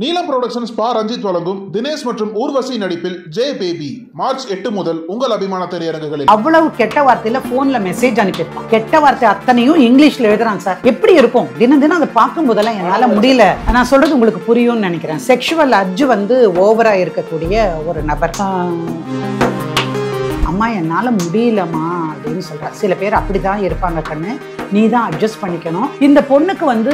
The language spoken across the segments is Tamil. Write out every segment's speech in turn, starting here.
நீலம் புரொடக்ஷன்ஸ் பா ரஞ்சித் வழங்கும் தினேஷ் மற்றும் ஊர்வசி நடிப்பில் ஜே பேபி மார்ச் எட்டு முதல் உங்கள் அபிமான திரையரங்குகளில் அவ்வளவு கெட்ட வார்த்தையில போன்ல மெசேஜ் அனுப்பியிருப்பான் கெட்ட வார்த்தை அத்தனையும் இங்கிலீஷ்ல எழுதுறாங்க சார் எப்படி இருக்கும் தினம் தினம் அதை பார்க்கும் போதெல்லாம் என்னால முடியல நான் சொல்றது உங்களுக்கு புரியும்னு நினைக்கிறேன் செக்ஷுவல் அஜ் வந்து ஓவரா இருக்கக்கூடிய ஒரு நபர் அம்மா என்னால் முடியலம்மா அப்படின்னு சொல்கிறா சில பேர் அப்படிதான் இருப்பாங்க கண்ணு நீ தான் அட்ஜஸ்ட் பண்ணிக்கணும் இந்த பொண்ணுக்கு வந்து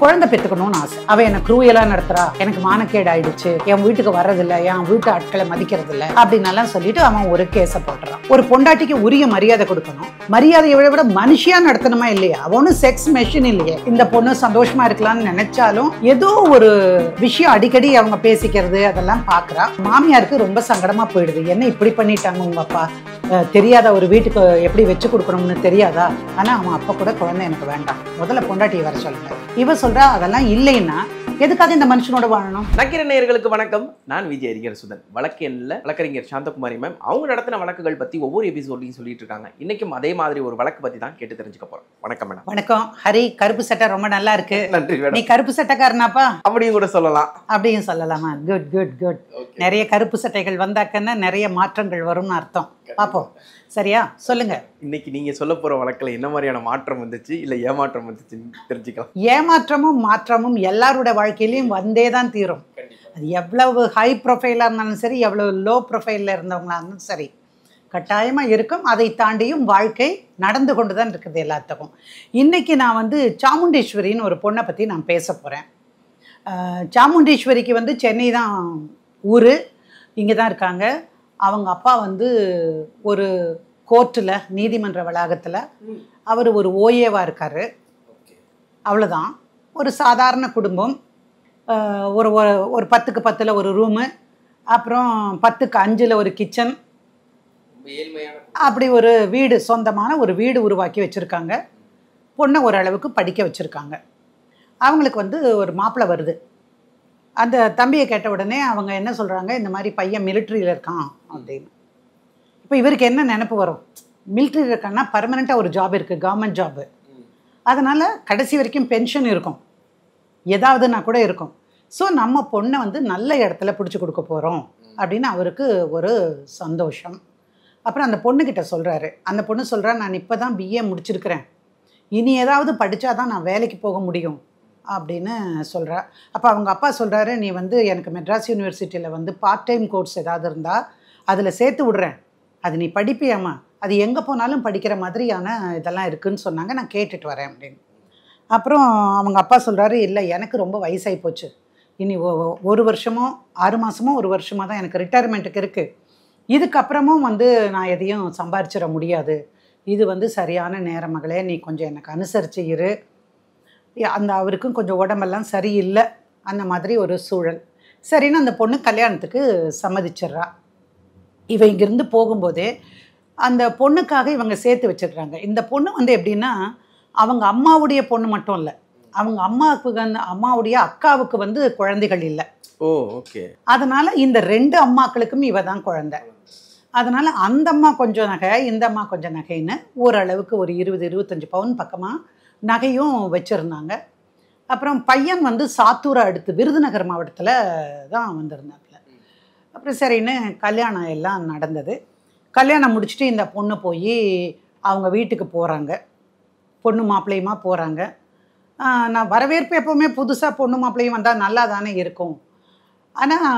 குழந்தை பெற்றுக்கணும்னு ஆசை அவ என்ன குரூயலா நடத்துறா எனக்கு மானக்கேடு ஆயிடுச்சு என் வீட்டுக்கு வர்றதில்ல என் வீட்டு ஆட்களை மதிக்கிறது இல்ல அப்படின்னு சொல்லிட்டு அவன் ஒரு கேச போட்டுறான் ஒரு பொண்டாட்டிக்கு உரிய மரியாதை கொடுக்கணும் மரியாதை விட விட மனுஷியா நடத்தணுமா இல்லையா அவனும் செக்ஸ் மெஷின் இல்லையே இந்த பொண்ணு சந்தோஷமா இருக்கலாம்னு நினைச்சாலும் ஏதோ ஒரு விஷயம் அடிக்கடி அவங்க பேசிக்கிறது அதெல்லாம் பாக்குறா மாமியாருக்கு ரொம்ப சங்கடமா போயிடுது என்ன இப்படி பண்ணிட்டாங்க உங்க அப்பா தெரியாத ஒரு வீட்டுக்கு எப்படி வச்சு கொடுக்கணும்னு தெரியாதா ஆனா அவன் அப்பா கூட குழந்தை எனக்கு வேண்டாம் முதல்ல பொண்டாட்டியை வர சொல்லுங்க இவ சொல்றா அதெல்லாம் இல்லைன்னா எதுக்காக இந்த மனுஷனோட வாழணும் நக்கிர நேயர்களுக்கு வணக்கம் நான் விஜய் அறிஞர் சுதன் வழக்கு எண்ணில் வழக்கறிஞர் சாந்தகுமாரி மேம் அவங்க நடத்தின வழக்குகள் பற்றி ஒவ்வொரு எபிசோட்லையும் சொல்லிட்டு இருக்காங்க இன்னைக்கும் அதே மாதிரி ஒரு வழக்கு பற்றி தான் கேட்டு தெரிஞ்சுக்க போறோம் வணக்கம் மேடம் வணக்கம் ஹரி கருப்பு சட்டை ரொம்ப நல்லா இருக்கு நன்றி நீ கருப்பு சட்டைக்காரனாப்பா அப்படியும் கூட சொல்லலாம் அப்படியும் சொல்லலாமா குட் குட் குட் நிறைய கருப்பு சட்டைகள் வந்தாக்கன்னா நிறைய மாற்றங்கள் வரும்னு அர்த்தம் பார்ப்போம் சரியா சொல்லுங்க இன்னைக்கு நீங்க சொல்ல போற வழக்கில் என்ன மாதிரியான மாற்றம் வந்துச்சு இல்ல ஏமாற்றம் வந்துச்சுன்னு தெரிஞ்சுக்கலாம் ஏமாற்றமும் மாற்றமும் எல்லாரோட வாழ்க்கையிலையும் வந்தே தான் தீரும் அது எவ்வளவு ஹை ப்ரொஃபைலாக இருந்தாலும் சரி எவ்வளவு லோ ப்ரொஃபைலில் இருந்தவங்களா இருந்தாலும் சரி கட்டாயமாக இருக்கும் அதை தாண்டியும் வாழ்க்கை நடந்து கொண்டு தான் இருக்குது எல்லாத்துக்கும் இன்றைக்கி நான் வந்து சாமுண்டீஸ்வரின்னு ஒரு பொண்ணை பற்றி நான் பேச போகிறேன் சாமுண்டீஸ்வரிக்கு வந்து சென்னை தான் ஊர் இங்கே தான் இருக்காங்க அவங்க அப்பா வந்து ஒரு கோர்ட்டில் நீதிமன்ற வளாகத்தில் அவர் ஒரு ஓஏவாக இருக்கார் அவ்வளோதான் ஒரு சாதாரண குடும்பம் ஒரு ஒரு பத்துக்கு பத்தில் ஒரு ரூமு அப்புறம் பத்துக்கு அஞ்சில் ஒரு கிச்சன் அப்படி ஒரு வீடு சொந்தமான ஒரு வீடு உருவாக்கி வச்சுருக்காங்க பொண்ணை ஓரளவுக்கு படிக்க வச்சுருக்காங்க அவங்களுக்கு வந்து ஒரு மாப்பிள்ளை வருது அந்த தம்பியை கேட்ட உடனே அவங்க என்ன சொல்கிறாங்க இந்த மாதிரி பையன் மிலிட்ரியில் இருக்கான் அப்படின்னு இப்போ இவருக்கு என்ன நினப்பு வரும் மிலிட்ரியில் இருக்கான்னா பர்மனெண்ட்டாக ஒரு ஜாப் இருக்குது கவர்மெண்ட் ஜாபு அதனால் கடைசி வரைக்கும் பென்ஷன் இருக்கும் ஏதாவதுனா கூட இருக்கும் ஸோ நம்ம பொண்ணை வந்து நல்ல இடத்துல பிடிச்சி கொடுக்க போகிறோம் அப்படின்னு அவருக்கு ஒரு சந்தோஷம் அப்புறம் அந்த பொண்ணுக்கிட்ட சொல்கிறாரு அந்த பொண்ணு சொல்கிறா நான் இப்போ தான் பிஏ முடிச்சிருக்கிறேன் இனி ஏதாவது படித்தா தான் நான் வேலைக்கு போக முடியும் அப்படின்னு சொல்கிறா அப்போ அவங்க அப்பா சொல்கிறாரு நீ வந்து எனக்கு மெட்ராஸ் யூனிவர்சிட்டியில் வந்து பார்ட் டைம் கோர்ஸ் ஏதாவது இருந்தால் அதில் சேர்த்து விடுறேன் அது நீ படிப்பியாம்மா அது எங்கே போனாலும் படிக்கிற மாதிரியான இதெல்லாம் இருக்குதுன்னு சொன்னாங்க நான் கேட்டுட்டு வரேன் அப்படின்னு அப்புறம் அவங்க அப்பா சொல்கிறாரு இல்லை எனக்கு ரொம்ப வயசாகி போச்சு இனி ஒரு வருஷமோ ஆறு மாதமோ ஒரு வருஷமாக தான் எனக்கு ரிட்டையர்மெண்ட்டுக்கு இருக்குது இதுக்கப்புறமும் வந்து நான் எதையும் சம்பாரிச்சிட முடியாது இது வந்து சரியான நேர மகளே நீ கொஞ்சம் எனக்கு அனுசரித்து இரு அந்த அவருக்கும் கொஞ்சம் உடம்பெல்லாம் சரியில்லை அந்த மாதிரி ஒரு சூழல் சரின்னு அந்த பொண்ணு கல்யாணத்துக்கு சம்மதிச்சிட்றா இவ இங்கேருந்து போகும்போதே அந்த பொண்ணுக்காக இவங்க சேர்த்து வச்சுக்கிறாங்க இந்த பொண்ணு வந்து எப்படின்னா அவங்க அம்மாவுடைய பொண்ணு மட்டும் இல்லை அவங்க அம்மாவுக்கு அம்மாவுடைய அக்காவுக்கு வந்து குழந்தைகள் இல்லை ஓ ஓகே அதனால் இந்த ரெண்டு அம்மாக்களுக்கும் இவ தான் குழந்தை அதனால் அந்த அம்மா கொஞ்சம் நகை இந்த அம்மா கொஞ்சம் நகைன்னு ஓரளவுக்கு ஒரு இருபது இருபத்தஞ்சி பவுன் பக்கமாக நகையும் வச்சுருந்தாங்க அப்புறம் பையன் வந்து சாத்தூரை அடுத்து விருதுநகர் மாவட்டத்தில் தான் வந்திருந்தாப்புல அப்புறம் சரின்னு கல்யாணம் எல்லாம் நடந்தது கல்யாணம் முடிச்சுட்டு இந்த பொண்ணு போய் அவங்க வீட்டுக்கு போகிறாங்க பொண்ணு மாப்பிள்ளையுமா போகிறாங்க நான் வரவேற்பு எப்போவுமே புதுசாக பொண்ணு மாப்பிள்ளையும் வந்தால் நல்லா தானே இருக்கும் ஆனால்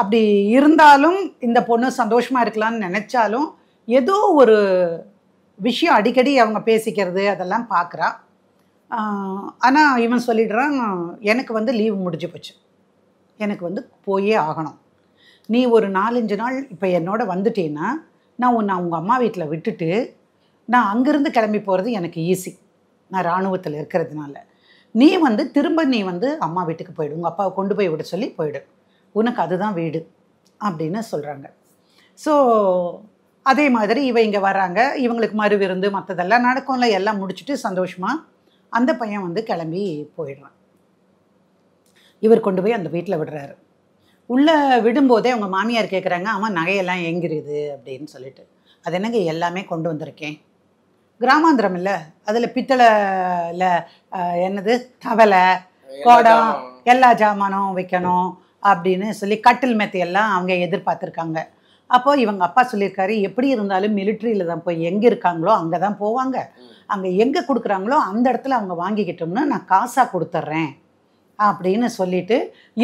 அப்படி இருந்தாலும் இந்த பொண்ணு சந்தோஷமாக இருக்கலாம்னு நினச்சாலும் ஏதோ ஒரு விஷயம் அடிக்கடி அவங்க பேசிக்கிறது அதெல்லாம் பார்க்குறா ஆனால் இவன் சொல்லிடுறான் எனக்கு வந்து லீவு முடிஞ்சு போச்சு எனக்கு வந்து போயே ஆகணும் நீ ஒரு நாலஞ்சு நாள் இப்போ என்னோட வந்துட்டேன்னா நான் உன்னை அவங்க அம்மா வீட்டில் விட்டுட்டு நான் அங்கேருந்து கிளம்பி போகிறது எனக்கு ஈஸி நான் இராணுவத்தில் இருக்கிறதுனால நீ வந்து திரும்ப நீ வந்து அம்மா வீட்டுக்கு போயிடு உங்கள் அப்பாவை கொண்டு போய் விட சொல்லி போயிடு உனக்கு அதுதான் வீடு அப்படின்னு சொல்கிறாங்க ஸோ அதே மாதிரி இவ இங்கே வர்றாங்க இவங்களுக்கு மறு விருந்து மற்றதெல்லாம் நடக்கும்ல எல்லாம் முடிச்சுட்டு சந்தோஷமாக அந்த பையன் வந்து கிளம்பி போயிடுறான் இவர் கொண்டு போய் அந்த வீட்டில் விடுறாரு உள்ளே விடும்போதே அவங்க மாமியார் கேட்குறாங்க அவன் நகையெல்லாம் எங்கிருது அப்படின்னு சொல்லிட்டு அது என்னங்க எல்லாமே கொண்டு வந்திருக்கேன் கிராமாந்திரம் இல்லை அதில் பித்தளையில் என்னது தவளை கோடம் எல்லா ஜாமானும் வைக்கணும் அப்படின்னு சொல்லி கட்டில் மெத்தையெல்லாம் அவங்க எதிர்பார்த்துருக்காங்க அப்போது இவங்க அப்பா சொல்லியிருக்காரு எப்படி இருந்தாலும் மிலிட்ரியில தான் போய் எங்கே இருக்காங்களோ அங்கே தான் போவாங்க அங்கே எங்கே கொடுக்குறாங்களோ அந்த இடத்துல அவங்க வாங்கிக்கிட்டோம்னா நான் காசாக கொடுத்துட்றேன் அப்படின்னு சொல்லிட்டு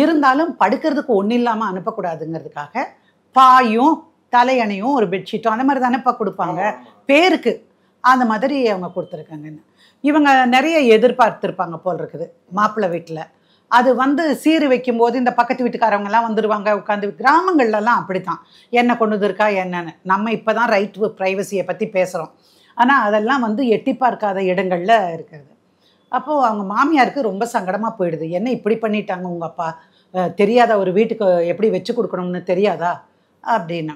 இருந்தாலும் படுக்கிறதுக்கு ஒன்றும் இல்லாமல் அனுப்பக்கூடாதுங்கிறதுக்காக பாயும் தலையணையும் ஒரு பெட்ஷீட்டும் அந்த மாதிரி தானேப்பா கொடுப்பாங்க பேருக்கு அந்த மாதிரி அவங்க கொடுத்துருக்காங்கன்னு இவங்க நிறைய எதிர்பார்த்துருப்பாங்க போல் இருக்குது மாப்பிள்ளை வீட்டில் அது வந்து சீர் வைக்கும் போது இந்த பக்கத்து வீட்டுக்காரவங்கெல்லாம் வந்துடுவாங்க உட்காந்து கிராமங்கள்லலாம் அப்படி தான் என்ன கொண்டு இருக்கா என்னென்னு நம்ம இப்போ தான் ரைட் டு ப்ரைவசியை பற்றி பேசுகிறோம் ஆனால் அதெல்லாம் வந்து எட்டி பார்க்காத இடங்களில் இருக்கிறது அப்போது அவங்க மாமியாருக்கு ரொம்ப சங்கடமாக போயிடுது என்ன இப்படி பண்ணிட்டாங்க உங்கள் அப்பா தெரியாத ஒரு வீட்டுக்கு எப்படி வச்சு கொடுக்கணும்னு தெரியாதா அப்படின்னா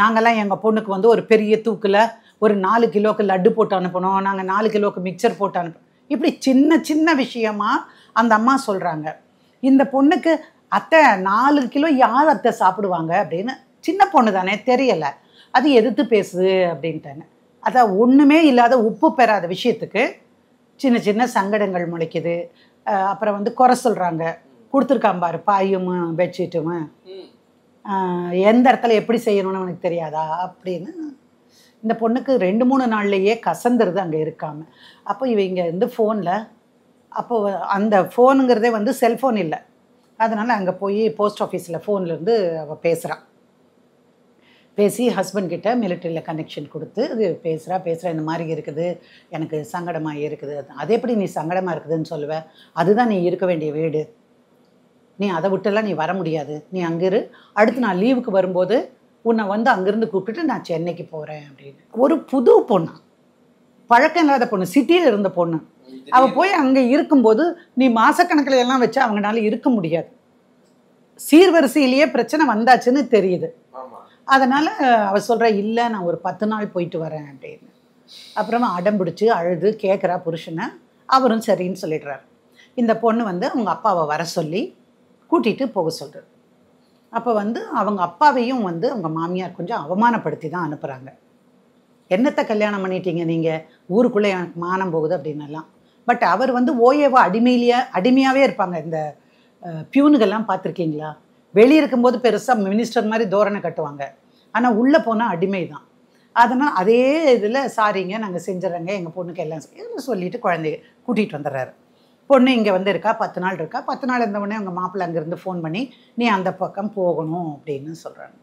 நாங்கள்லாம் எங்கள் பொண்ணுக்கு வந்து ஒரு பெரிய தூக்கில் ஒரு நாலு கிலோக்கு லட்டு போட்டு அனுப்பணும் நாங்கள் நாலு கிலோவுக்கு மிக்சர் போட்டு அனுப்பணும் இப்படி சின்ன சின்ன விஷயமாக அந்த அம்மா சொல்கிறாங்க இந்த பொண்ணுக்கு அத்தை நாலு கிலோ யார் அத்தை சாப்பிடுவாங்க அப்படின்னு சின்ன பொண்ணு தானே தெரியலை அது எதிர்த்து பேசுது அப்படின்ட்டேன்னு அதான் ஒன்றுமே இல்லாத உப்பு பெறாத விஷயத்துக்கு சின்ன சின்ன சங்கடங்கள் முளைக்குது அப்புறம் வந்து குறை சொல்கிறாங்க கொடுத்துருக்கான் பாரு பாயும் பெட்ஷீட்டும் எந்த இடத்துல எப்படி செய்யணும்னு உனக்கு தெரியாதா அப்படின்னு இந்த பொண்ணுக்கு ரெண்டு மூணு நாள்லையே கசந்துருது அங்கே இருக்காமல் அப்போ இவங்க வந்து ஃபோனில் அப்போது அந்த ஃபோனுங்கிறதே வந்து செல்ஃபோன் இல்லை அதனால் அங்கே போய் போஸ்ட் ஆஃபீஸில் ஃபோன்லேருந்து அவள் பேசுகிறான் பேசி ஹஸ்பண்ட் கிட்ட மிலிட்ரியில் கனெக்ஷன் கொடுத்து இது பேசுகிறா பேசுகிறா இந்த மாதிரி இருக்குது எனக்கு சங்கடமாக இருக்குது அது எப்படி நீ சங்கடமாக இருக்குதுன்னு சொல்லுவேன் அதுதான் நீ இருக்க வேண்டிய வீடு நீ அதை விட்டெல்லாம் நீ வர முடியாது நீ அங்கிரு அடுத்து நான் லீவுக்கு வரும்போது உன்னை வந்து அங்கேருந்து கூப்பிட்டுட்டு நான் சென்னைக்கு போகிறேன் அப்படின்னு ஒரு புது பொண்ணா பழக்கம் இல்லாத பொண்ணு சிட்டியில் இருந்த பொண்ணு அவள் போய் அங்கே இருக்கும்போது நீ மாசக்கணக்கில் எல்லாம் வச்சு அவங்களால இருக்க முடியாது சீர்வரிசையிலேயே பிரச்சனை வந்தாச்சுன்னு தெரியுது அதனால் அவள் சொல்கிற இல்லை நான் ஒரு பத்து நாள் போயிட்டு வரேன் அப்படின்னு அப்புறமா அடம் பிடிச்சி அழுது கேட்குறா புருஷனை அவரும் சரின்னு சொல்லிடுறாரு இந்த பொண்ணு வந்து அவங்க அப்பாவை வர சொல்லி கூட்டிகிட்டு போக சொல்கிறார் அப்போ வந்து அவங்க அப்பாவையும் வந்து அவங்க மாமியார் கொஞ்சம் அவமானப்படுத்தி தான் அனுப்புகிறாங்க என்னத்தை கல்யாணம் பண்ணிட்டீங்க நீங்கள் ஊருக்குள்ளே எனக்கு மானம் போகுது அப்படின்னலாம் பட் அவர் வந்து ஓயவா அடிமையிலேயே அடிமையாகவே இருப்பாங்க இந்த பியூனுகள்லாம் பார்த்துருக்கீங்களா வெளியே இருக்கும்போது பெருசாக மினிஸ்டர் மாதிரி தோரணை கட்டுவாங்க ஆனால் உள்ளே போனால் அடிமை தான் அதனால் அதே இதில் சாரிங்க நாங்கள் செஞ்சிடறங்க எங்கள் பொண்ணுக்கு எல்லாம் எல்லாம் சொல்லிவிட்டு குழந்தைய கூட்டிகிட்டு வந்துடுறாரு பொண்ணு இங்கே வந்து இருக்கா பத்து நாள் இருக்கா பத்து நாள் இருந்தவொடனே அவங்க மாப்பிள்ளை அங்கேருந்து ஃபோன் பண்ணி நீ அந்த பக்கம் போகணும் அப்படின்னு சொல்கிறாங்க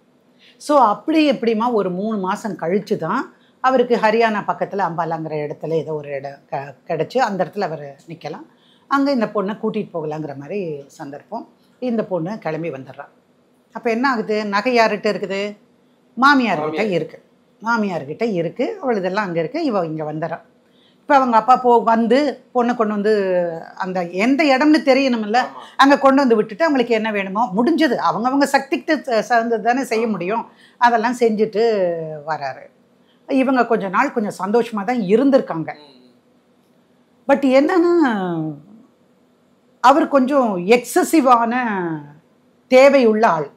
ஸோ அப்படி எப்படிமா ஒரு மூணு மாதம் கழித்து தான் அவருக்கு ஹரியானா பக்கத்தில் அம்பாலாங்கிற இடத்துல ஏதோ ஒரு இடம் க கிடச்சி அந்த இடத்துல அவர் நிற்கலாம் அங்கே இந்த பொண்ணை கூட்டிகிட்டு போகலாங்கிற மாதிரி சந்தர்ப்பம் இந்த பொண்ணு கிளம்பி வந்துடுறான் அப்போ என்ன ஆகுது நகை யார்கிட்ட இருக்குது மாமியார்கிட்ட இருக்குது மாமியார்கிட்ட இருக்குது அவள் இதெல்லாம் அங்கே இருக்குது இவள் இங்கே வந்துடுறான் இப்போ அவங்க அப்பா போ வந்து பொண்ணை கொண்டு வந்து அந்த எந்த இடம்னு தெரியணும்ல அங்கே கொண்டு வந்து விட்டுட்டு அவங்களுக்கு என்ன வேணுமோ முடிஞ்சது அவங்கவுங்க சக்திக்கு சார்ந்தது தானே செய்ய முடியும் அதெல்லாம் செஞ்சுட்டு வராரு இவங்க கொஞ்ச நாள் கொஞ்சம் சந்தோஷமாக தான் இருந்திருக்காங்க பட் என்னன்னா அவர் கொஞ்சம் எக்ஸசிவான தேவையுள்ள ஆள்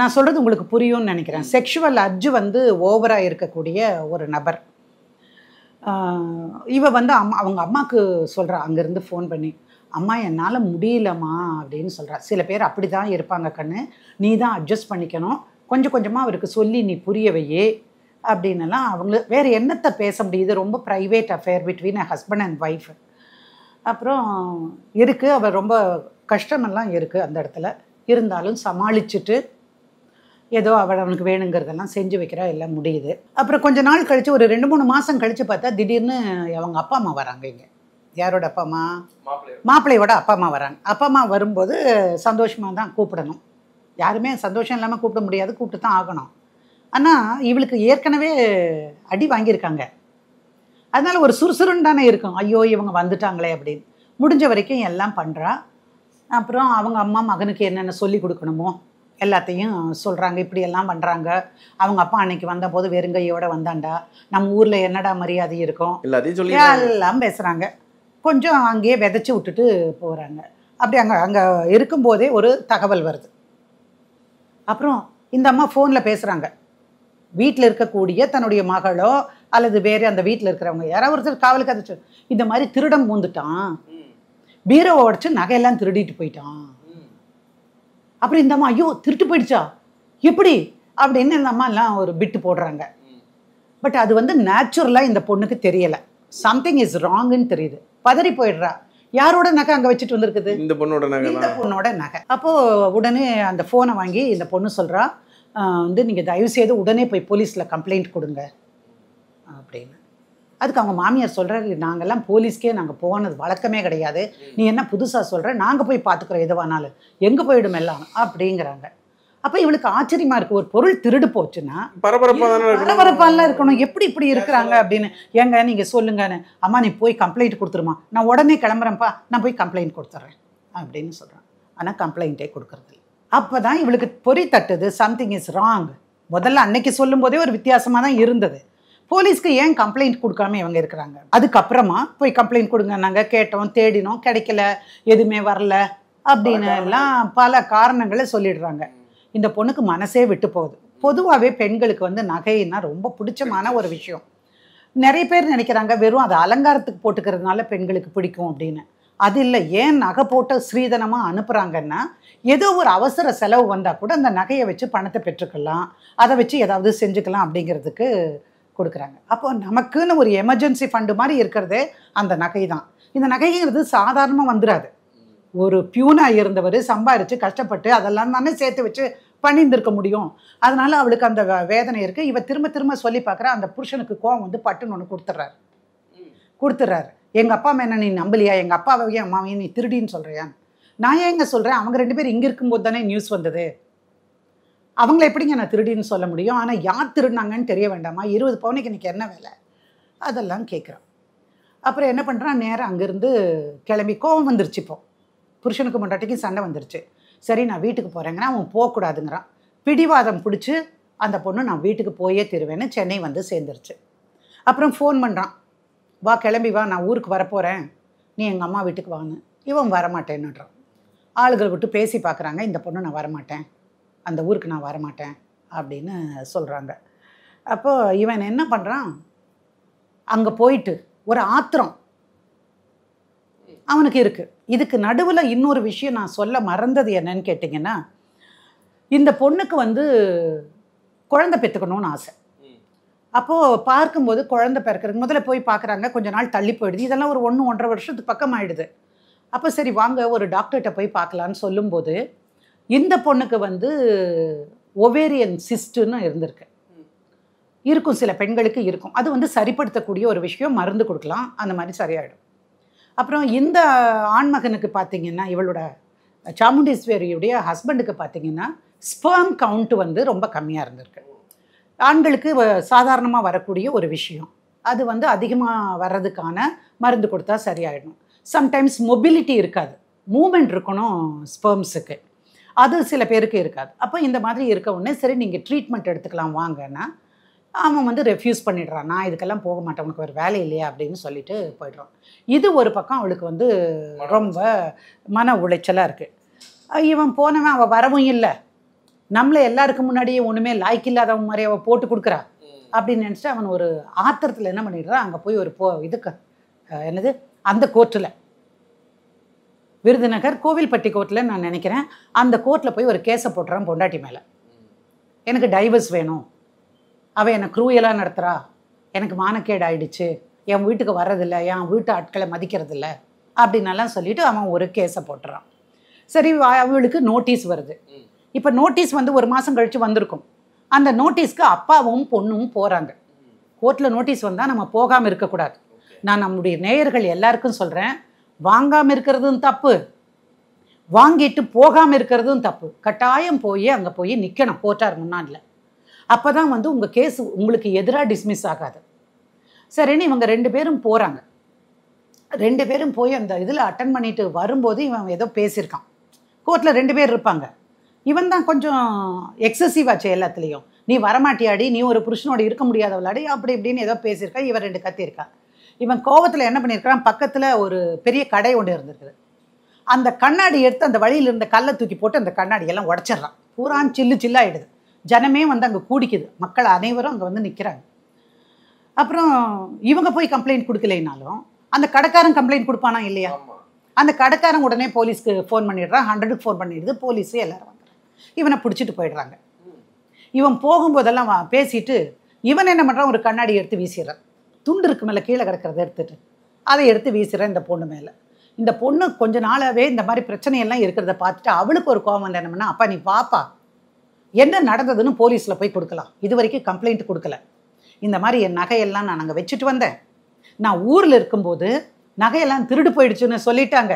நான் சொல்கிறது உங்களுக்கு புரியும்னு நினைக்கிறேன் செக்ஷுவல் அஜு வந்து ஓவராக இருக்கக்கூடிய ஒரு நபர் இவ வந்து அம்மா அவங்க அம்மாவுக்கு சொல்கிறா அங்கேருந்து ஃபோன் பண்ணி அம்மா என்னால் முடியலம்மா அப்படின்னு சொல்கிறா சில பேர் அப்படி தான் இருப்பாங்க கண்ணு நீ தான் அட்ஜஸ்ட் பண்ணிக்கணும் கொஞ்சம் கொஞ்சமாக அவருக்கு சொல்லி நீ புரிய வையே அப்படின்னலாம் அவங்கள வேறு என்னத்தை பேச முடியுது ரொம்ப private affair between a husband and wife அப்புறம் இருக்குது அவர் ரொம்ப கஷ்டமெல்லாம் இருக்குது அந்த இடத்துல இருந்தாலும் சமாளிச்சுட்டு ஏதோ அவள் அவனுக்கு வேணுங்கிறதெல்லாம் செஞ்சு வைக்கிறா எல்லாம் முடியுது அப்புறம் கொஞ்ச நாள் கழித்து ஒரு ரெண்டு மூணு மாதம் கழித்து பார்த்தா திடீர்னு அவங்க அப்பா அம்மா வராங்க இங்கே யாரோட அப்பா அம்மா மாப்பிள்ளையோட அப்பா அம்மா வராங்க அப்பா அம்மா வரும்போது சந்தோஷமாக தான் கூப்பிடணும் யாருமே சந்தோஷம் இல்லாமல் கூப்பிட முடியாது கூப்பிட்டு தான் ஆகணும் ஆனால் இவளுக்கு ஏற்கனவே அடி வாங்கியிருக்காங்க அதனால் ஒரு சுறுசுறுன்னு இருக்கும் ஐயோ இவங்க வந்துட்டாங்களே அப்படின்னு முடிஞ்ச வரைக்கும் எல்லாம் பண்ணுறா அப்புறம் அவங்க அம்மா மகனுக்கு என்னென்ன சொல்லி கொடுக்கணுமோ எல்லாத்தையும் சொல்கிறாங்க இப்படியெல்லாம் பண்ணுறாங்க அவங்க அப்பா அன்னைக்கு வந்தபோது வெறுங்கையோடு வந்தாண்டா நம்ம ஊரில் என்னடா மரியாதை இருக்கும் எல்லாம் பேசுகிறாங்க கொஞ்சம் அங்கேயே விதைச்சி விட்டுட்டு போகிறாங்க அப்படி அங்கே அங்கே இருக்கும்போதே ஒரு தகவல் வருது அப்புறம் இந்த அம்மா ஃபோனில் பேசுகிறாங்க வீட்டில் இருக்கக்கூடிய தன்னுடைய மகளோ அல்லது வேறு அந்த வீட்டில் இருக்கிறவங்க யாராவது ஒருத்தர் காவலுக்கு அதை இந்த மாதிரி திருடம் பூந்துட்டான் பீரோவை உடச்சு நகையெல்லாம் திருடிட்டு போயிட்டான் அப்புறம் இந்த அம்மா ஐயோ திருட்டு போயிடுச்சா எப்படி அப்படின்னு இந்த அம்மாலாம் ஒரு பிட்டு போடுறாங்க பட் அது வந்து நேச்சுரலாக இந்த பொண்ணுக்கு தெரியலை சம்திங் இஸ் ராங்குன்னு தெரியுது பதறி போயிடுறா யாரோட நகை அங்கே வச்சுட்டு வந்திருக்குது இந்த பொண்ணோட நகை இந்த பொண்ணோட நகை அப்போது உடனே அந்த ஃபோனை வாங்கி இந்த பொண்ணு சொல்கிறா வந்து நீங்கள் தயவு செய்து உடனே போய் போலீஸில் கம்ப்ளைண்ட் கொடுங்க அப்படின்னு அதுக்கு அவங்க மாமியார் சொல்கிறாரு நாங்கள்லாம் போலீஸ்க்கே நாங்கள் போனது வழக்கமே கிடையாது நீ என்ன புதுசாக சொல்கிற நாங்கள் போய் பார்த்துக்குறோம் எதுவானாலும் எங்கே போயிடும் எல்லாம் அப்படிங்கிறாங்க அப்போ இவளுக்கு ஆச்சரியமா இருக்கு ஒரு பொருள் திருடு போச்சுன்னா பரபரப்பாலாம் இருக்கணும் எப்படி இப்படி இருக்கிறாங்க அப்படின்னு ஏங்க நீங்க சொல்லுங்க அம்மா நீ போய் கம்ப்ளைண்ட் கொடுத்துருமா நான் உடனே கிளம்புறேன்ப்பா நான் போய் கம்ப்ளைண்ட் கொடுத்துட்றேன் அப்படின்னு சொல்றான் ஆனால் கம்ப்ளைண்ட்டே கொடுக்கறது அப்போ தான் இவளுக்கு பொறி தட்டுது சம்திங் இஸ் ராங் முதல்ல அன்னைக்கு சொல்லும் போதே ஒரு வித்தியாசமாக தான் இருந்தது போலீஸ்க்கு ஏன் கம்ப்ளைண்ட் கொடுக்காம இவங்க இருக்கிறாங்க அதுக்கப்புறமா போய் கம்ப்ளைண்ட் கொடுங்க நாங்கள் கேட்டோம் தேடினோம் கிடைக்கல எதுவுமே வரல அப்படின்னு எல்லாம் பல காரணங்களை சொல்லிடுறாங்க இந்த பொண்ணுக்கு மனசே விட்டு போகுது பொதுவாகவே பெண்களுக்கு வந்து நகைன்னா ரொம்ப பிடிச்சமான ஒரு விஷயம் நிறைய பேர் நினைக்கிறாங்க வெறும் அதை அலங்காரத்துக்கு போட்டுக்கிறதுனால பெண்களுக்கு பிடிக்கும் அப்படின்னு அது இல்லை ஏன் நகை போட்டு ஸ்ரீதனமாக அனுப்புகிறாங்கன்னா ஏதோ ஒரு அவசர செலவு வந்தால் கூட அந்த நகையை வச்சு பணத்தை பெற்றுக்கலாம் அதை வச்சு ஏதாவது செஞ்சுக்கலாம் அப்படிங்கிறதுக்கு கொடுக்குறாங்க அப்போ நமக்குன்னு ஒரு எமர்ஜென்சி ஃபண்டு மாதிரி இருக்கிறதே அந்த நகை தான் இந்த நகைங்கிறது சாதாரணமாக வந்துடாது ஒரு பியூனாக இருந்தவர் சம்பாரித்து கஷ்டப்பட்டு அதெல்லாம் தானே சேர்த்து வச்சு பண்ணியிருந்திருக்க முடியும் அதனால அவளுக்கு அந்த வேதனை இருக்குது இவ திரும்ப திரும்ப சொல்லி பார்க்குற அந்த புருஷனுக்கு கோவம் வந்து பட்டுன்னு ஒன்று கொடுத்துட்றாரு கொடுத்துட்றாரு எங்கள் அப்பா அம்மா என்ன நீ நம்பலையா எங்கள் அப்பாவை ஏன் மாவையும் நீ திருடின்னு சொல்கிறியா நான் ஏன் இங்கே சொல்கிறேன் அவங்க ரெண்டு பேர் இங்கே இருக்கும்போது தானே நியூஸ் வந்தது அவங்கள எப்படிங்க நான் திருடின்னு சொல்ல முடியும் ஆனால் யார் திருடினாங்கன்னு தெரிய வேண்டாமா இருபது பவுனுக்கு இன்றைக்கி என்ன வேலை அதெல்லாம் கேட்குறான் அப்புறம் என்ன பண்ணுறான் நேராக அங்கேருந்து கிளம்பி கோவம் வந்துருச்சு இப்போ புருஷனுக்கு மொண்டாட்டிக்கும் சண்டை வந்துருச்சு சரி நான் வீட்டுக்கு போகிறேங்கிறான் அவன் போகக்கூடாதுங்கிறான் பிடிவாதம் பிடிச்சி அந்த பொண்ணு நான் வீட்டுக்கு போயே தருவேன்னு சென்னை வந்து சேர்ந்துருச்சு அப்புறம் ஃபோன் பண்ணுறான் வா கிளம்பி வா நான் ஊருக்கு வரப்போகிறேன் நீ எங்கள் அம்மா வீட்டுக்கு வான்னு இவன் வரமாட்டேன்னுன்றான் ஆளுகள் விட்டு பேசி பார்க்குறாங்க இந்த பொண்ணு நான் வரமாட்டேன் அந்த ஊருக்கு நான் வரமாட்டேன் அப்படின்னு சொல்கிறாங்க அப்போது இவன் என்ன பண்ணுறான் அங்கே போயிட்டு ஒரு ஆத்திரம் அவனுக்கு இருக்குது இதுக்கு நடுவில் இன்னொரு விஷயம் நான் சொல்ல மறந்தது என்னன்னு கேட்டிங்கன்னா இந்த பொண்ணுக்கு வந்து குழந்தை பெற்றுக்கணும்னு ஆசை அப்போது பார்க்கும்போது குழந்தை பிறக்கிறதுக்கு முதல்ல போய் பார்க்குறாங்க கொஞ்ச நாள் தள்ளி போயிடுது இதெல்லாம் ஒரு ஒன்று ஒன்றரை வருஷத்துக்கு பக்கம் ஆயிடுது அப்போ சரி வாங்க ஒரு டாக்டர்கிட்ட போய் பார்க்கலான்னு சொல்லும்போது இந்த பொண்ணுக்கு வந்து ஒவேரியன் சிஸ்ட்டுன்னு இருந்திருக்கு இருக்கும் சில பெண்களுக்கு இருக்கும் அது வந்து சரிப்படுத்தக்கூடிய ஒரு விஷயம் மருந்து கொடுக்கலாம் அந்த மாதிரி சரியாயிடும் அப்புறம் இந்த ஆண்மகனுக்கு பார்த்தீங்கன்னா இவளோட சாமுண்டீஸ்வரியுடைய ஹஸ்பண்டுக்கு பார்த்தீங்கன்னா ஸ்பேம் கவுண்ட் வந்து ரொம்ப கம்மியாக இருந்திருக்கு ஆண்களுக்கு சாதாரணமாக வரக்கூடிய ஒரு விஷயம் அது வந்து அதிகமாக வர்றதுக்கான மருந்து கொடுத்தா சரியாயிடும் சம்டைம்ஸ் மொபிலிட்டி இருக்காது மூமெண்ட் இருக்கணும் ஸ்பேம்ஸுக்கு அது சில பேருக்கு இருக்காது அப்போ இந்த மாதிரி இருக்க உடனே சரி நீங்கள் ட்ரீட்மெண்ட் எடுத்துக்கலாம் வாங்கன்னா அவன் வந்து ரெஃப்யூஸ் பண்ணிடுறான் நான் இதுக்கெல்லாம் போக மாட்டேன் உனக்கு ஒரு வேலை இல்லையா அப்படின்னு சொல்லிட்டு போயிடுறான் இது ஒரு பக்கம் அவளுக்கு வந்து ரொம்ப மன உளைச்சலாக இருக்குது இவன் போனவன் அவள் வரவும் இல்லை நம்மளை எல்லாருக்கும் முன்னாடியே ஒன்றுமே லாய்க் இல்லாதவன் மாதிரி அவள் போட்டு கொடுக்குறா அப்படின்னு நினச்சிட்டு அவன் ஒரு ஆத்திரத்தில் என்ன பண்ணிடுறான் அங்கே போய் ஒரு போ இதுக்கு என்னது அந்த கோர்ட்டில் விருதுநகர் கோவில்பட்டி கோர்ட்டில் நான் நினைக்கிறேன் அந்த கோர்ட்டில் போய் ஒரு கேஸை போட்டுறான் பொண்டாட்டி மேலே எனக்கு டைவர்ஸ் வேணும் அவள் என்னை க்ரூயலாக நடத்துகிறா எனக்கு மானக்கேடு ஆயிடுச்சு என் வீட்டுக்கு வர்றதில்ல என் வீட்டு ஆட்களை மதிக்கிறதில்ல அப்படின்னலாம் சொல்லிவிட்டு அவன் ஒரு கேஸை போட்டுறான் சரி அவளுக்கு நோட்டீஸ் வருது இப்போ நோட்டீஸ் வந்து ஒரு மாதம் கழித்து வந்திருக்கும் அந்த நோட்டீஸ்க்கு அப்பாவும் பொண்ணும் போகிறாங்க கோர்ட்டில் நோட்டீஸ் வந்தால் நம்ம போகாமல் இருக்கக்கூடாது நான் நம்முடைய நேயர்கள் எல்லாருக்கும் சொல்கிறேன் வாங்காமல் இருக்கிறதும் தப்பு வாங்கிட்டு போகாமல் இருக்கிறதும் தப்பு கட்டாயம் போய் அங்கே போய் நிற்கணும் கோர்ட்டார் முன்னாடில அப்போ தான் வந்து உங்கள் கேஸ் உங்களுக்கு எதிராக டிஸ்மிஸ் ஆகாது சரின்னு இவங்க ரெண்டு பேரும் போகிறாங்க ரெண்டு பேரும் போய் அந்த இதில் அட்டன் பண்ணிட்டு வரும்போது இவன் ஏதோ பேசியிருக்கான் கோர்ட்டில் ரெண்டு பேர் இருப்பாங்க இவன் தான் கொஞ்சம் எக்ஸசிவாச்சு எல்லாத்துலேயும் நீ வரமாட்டியாடி நீ ஒரு புருஷனோட இருக்க முடியாதவளாடி அப்படி இப்படின்னு ஏதோ பேசியிருக்கா இவன் ரெண்டு கத்தியிருக்கா இவன் கோவத்தில் என்ன பண்ணியிருக்கான் பக்கத்தில் ஒரு பெரிய கடை ஒன்று இருந்திருக்குது அந்த கண்ணாடி எடுத்து அந்த வழியில் இருந்த கல்லை தூக்கி போட்டு அந்த கண்ணாடியெல்லாம் உடச்சிட்றான் பூரான் சில்லு சில்லாயிடுது ஜனமே வந்து அங்கே கூடிக்குது மக்கள் அனைவரும் அங்கே வந்து நிற்கிறாங்க அப்புறம் இவங்க போய் கம்ப்ளைண்ட் கொடுக்கலைனாலும் அந்த கடைக்காரன் கம்ப்ளைண்ட் கொடுப்பானா இல்லையா அந்த கடைக்காரன் உடனே போலீஸ்க்கு ஃபோன் பண்ணிடுறான் ஹண்ட்ரடுக்கு ஃபோன் பண்ணிடுது போலீஸு எல்லோரும் வந்துடுறான் இவனை பிடிச்சிட்டு போயிடுறாங்க இவன் போகும்போதெல்லாம் பேசிட்டு இவன் என்ன பண்ணுறான் ஒரு கண்ணாடி எடுத்து வீசிடுறான் துண்டு இருக்கு மேலே கீழே கிடக்கிறத எடுத்துட்டு அதை எடுத்து வீசுகிறேன் இந்த பொண்ணு மேலே இந்த பொண்ணு கொஞ்ச நாளாகவே இந்த மாதிரி பிரச்சனையெல்லாம் இருக்கிறத பார்த்துட்டு அவளுக்கு ஒரு கோபம் வந்து அப்பா நீ பாப்பா என்ன நடந்ததுன்னு போலீஸில் போய் கொடுக்கலாம் இது வரைக்கும் கம்ப்ளைண்ட் கொடுக்கல இந்த மாதிரி என் நகையெல்லாம் நான் அங்கே வச்சுட்டு வந்தேன் நான் ஊரில் இருக்கும்போது நகையெல்லாம் திருடு போயிடுச்சுன்னு சொல்லிட்டாங்க